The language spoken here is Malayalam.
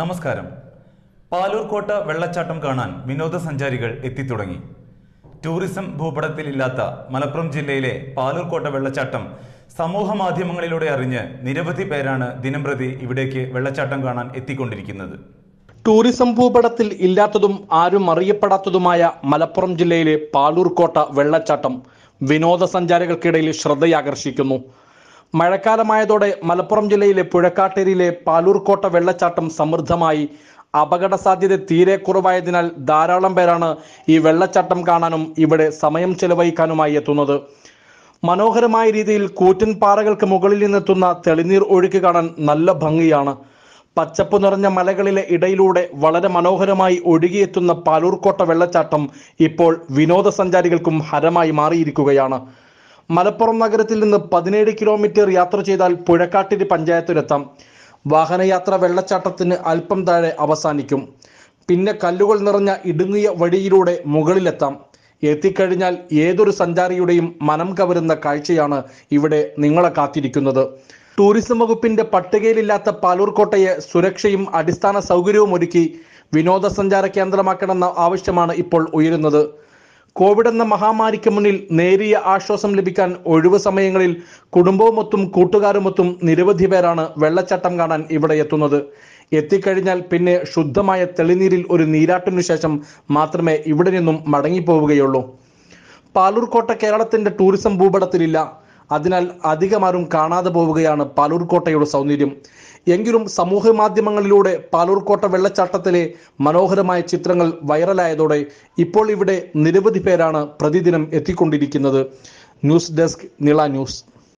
നമസ്കാരം പാലൂർകോട്ട വെള്ളച്ചാട്ടം കാണാൻ വിനോദസഞ്ചാരികൾ എത്തിത്തുടങ്ങി ടൂറിസം ഭൂപടത്തിൽ ഇല്ലാത്ത മലപ്പുറം ജില്ലയിലെ പാലൂർകോട്ട വെള്ളച്ചാട്ടം സമൂഹ മാധ്യമങ്ങളിലൂടെ അറിഞ്ഞ് നിരവധി പേരാണ് ദിനംപ്രതി ഇവിടേക്ക് വെള്ളച്ചാട്ടം കാണാൻ എത്തിക്കൊണ്ടിരിക്കുന്നത് ടൂറിസം ഭൂപടത്തിൽ ഇല്ലാത്തതും ആരും അറിയപ്പെടാത്തതുമായ മലപ്പുറം ജില്ലയിലെ പാലൂർകോട്ട വെള്ളച്ചാട്ടം വിനോദസഞ്ചാരികൾക്കിടയിൽ ശ്രദ്ധയാകർഷിക്കുന്നു മഴക്കാലമായതോടെ മലപ്പുറം ജില്ലയിലെ പുഴക്കാട്ടേരിയിലെ പാലൂർക്കോട്ട വെള്ളച്ചാട്ടം സമൃദ്ധമായി അപകട സാധ്യത തീരെ കുറവായതിനാൽ ധാരാളം പേരാണ് ഈ വെള്ളച്ചാട്ടം കാണാനും ഇവിടെ സമയം ചെലവഴിക്കാനുമായി എത്തുന്നത് മനോഹരമായ രീതിയിൽ കൂറ്റൻ പാറകൾക്ക് മുകളിൽ നിന്നെത്തുന്ന തെളിനീർ ഒഴുക്ക് കാണാൻ നല്ല ഭംഗിയാണ് പച്ചപ്പ് നിറഞ്ഞ മലകളിലെ ഇടയിലൂടെ വളരെ മനോഹരമായി ഒഴുകിയെത്തുന്ന പാലൂർക്കോട്ട വെള്ളച്ചാട്ടം ഇപ്പോൾ വിനോദസഞ്ചാരികൾക്കും ഹരമായി മാറിയിരിക്കുകയാണ് മലപ്പുറം നഗരത്തിൽ നിന്ന് പതിനേഴ് കിലോമീറ്റർ യാത്ര ചെയ്താൽ പുഴക്കാട്ടിരി പഞ്ചായത്തിലെത്താം വാഹനയാത്ര വെള്ളച്ചാട്ടത്തിന് അല്പം താഴെ അവസാനിക്കും പിന്നെ കല്ലുകൾ നിറഞ്ഞ ഇടുങ്ങിയ വഴിയിലൂടെ മുകളിലെത്താം എത്തിക്കഴിഞ്ഞാൽ ഏതൊരു സഞ്ചാരിയുടെയും മനം കവരുന്ന കാഴ്ചയാണ് ഇവിടെ നിങ്ങളെ കാത്തിരിക്കുന്നത് ടൂറിസം വകുപ്പിന്റെ പട്ടികയിലില്ലാത്ത പാലൂർക്കോട്ടയെ സുരക്ഷയും അടിസ്ഥാന സൗകര്യവും ഒരുക്കി വിനോദസഞ്ചാര കേന്ദ്രമാക്കണമെന്ന ആവശ്യമാണ് ഇപ്പോൾ ഉയരുന്നത് കോവിഡ് എന്ന മഹാമാരിക്ക് മുന്നിൽ നേരിയ ആശ്വാസം ലഭിക്കാൻ ഒഴിവു സമയങ്ങളിൽ കുടുംബവുമൊത്തും കൂട്ടുകാരുമൊത്തും നിരവധി പേരാണ് വെള്ളച്ചാട്ടം കാണാൻ ഇവിടെ എത്തുന്നത് എത്തിക്കഴിഞ്ഞാൽ പിന്നെ ശുദ്ധമായ തെളിനീരിൽ ഒരു നീരാട്ടിനു ശേഷം മാത്രമേ ഇവിടെ നിന്നും മടങ്ങിപ്പോവുകയുള്ളൂ പാലൂർക്കോട്ട കേരളത്തിന്റെ ടൂറിസം ഭൂപടത്തിലില്ല അതിനാൽ അധികമാരും കാണാതെ പോവുകയാണ് പാലൂർക്കോട്ടയുടെ സൗന്ദര്യം എങ്കിലും സമൂഹ മാധ്യമങ്ങളിലൂടെ പാലൂർക്കോട്ട വെള്ളച്ചാട്ടത്തിലെ മനോഹരമായ ചിത്രങ്ങൾ വൈറലായതോടെ ഇപ്പോൾ ഇവിടെ നിരവധി പേരാണ് പ്രതിദിനം എത്തിക്കൊണ്ടിരിക്കുന്നത് ന്യൂസ് ഡെസ്ക് നിള ന്യൂസ്